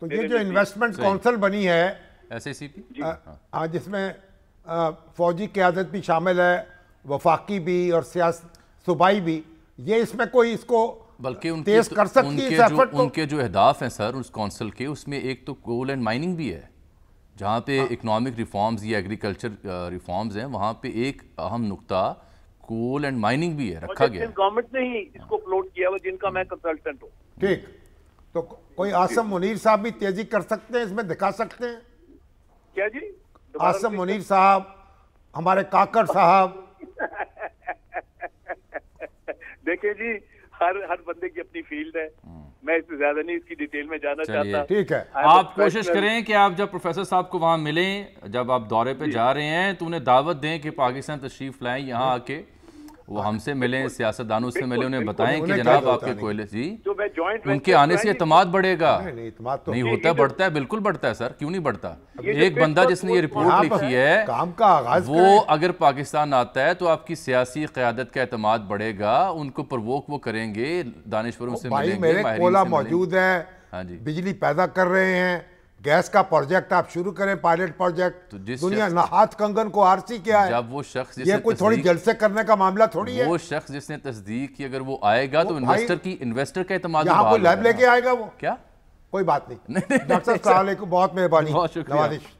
तो ये जो इन्वेस्टमेंट काउंसिल बनी है एस हाँ जिसमें फौजी क्यादत भी शामिल है वफाकी भी और सियासत सूबाई भी ये इसमें कोई इसको बल्कि उनके तेज तो कर सकती उनके, जो, तो? उनके जो अहदाफ हैं सर उस काउंसिल के उसमें एक तो कोल एंड माइनिंग भी है जहाँ पे इकनॉमिक हाँ। रिफॉर्म्स या एग्रीकल्चर रिफॉर्म्स हैं वहाँ पे एक अहम नुकता कोल एंड माइनिंग भी है रखा गया गवर्नमेंट ने ही इसको फ्लोट किया जिनका हाँ। मैं कंसल्टेंट हूँ ठीक तो कोई आसम मुनीर साहब भी तेजी कर सकते हैं इसमें दिखा सकते हैं क्या जी आसम मुनीर साहब हमारे काकड़ साहब देखिए जी हर हर बंदे की अपनी फील्ड है हम्म। मैं इससे ज्यादा नहीं इसकी डिटेल में जाना चाहता ठीक है आप कोशिश करें कि आप जब प्रोफेसर साहब को वहां मिलें जब आप दौरे पे जा रहे हैं तो उन्हें दावत दें कि पाकिस्तान तशरीफ लाएं यहाँ हम्म। आके वो हमसे मिले सियासतदानों से मिले उन्हें बताएं कि जनाब आपके कोयले जी उनके आने से इतमाद बढ़ेगा नहीं होता बढ़ता है बिल्कुल बढ़ता है सर क्यों नहीं बढ़ता एक बंदा जिसने ये रिपोर्ट लिखी है वो अगर पाकिस्तान आता है तो आपकी सियासी क्यादत का अतमाद बढ़ेगा उनको प्रवोक वो करेंगे दानश्वरों से मिलेंगे मौजूद है हाँ जी बिजली पैदा कर रहे हैं गैस का प्रोजेक्ट आप शुरू करें पायलट प्रोजेक्ट तो दुनिया हाथ कंगन को आरसी क्या है जब वो शख्स ये कोई थोड़ी जलसे करने का मामला थोड़ी है वो शख्स जिसने तस्दीक की अगर वो आएगा तो वो तो इन्वेस्टर की इन्वेस्टर का इतम लैब लेके आएगा वो क्या कोई बात नहीं डॉक्टर साहब बहुत मेहरबानी बहुत शुक्रिया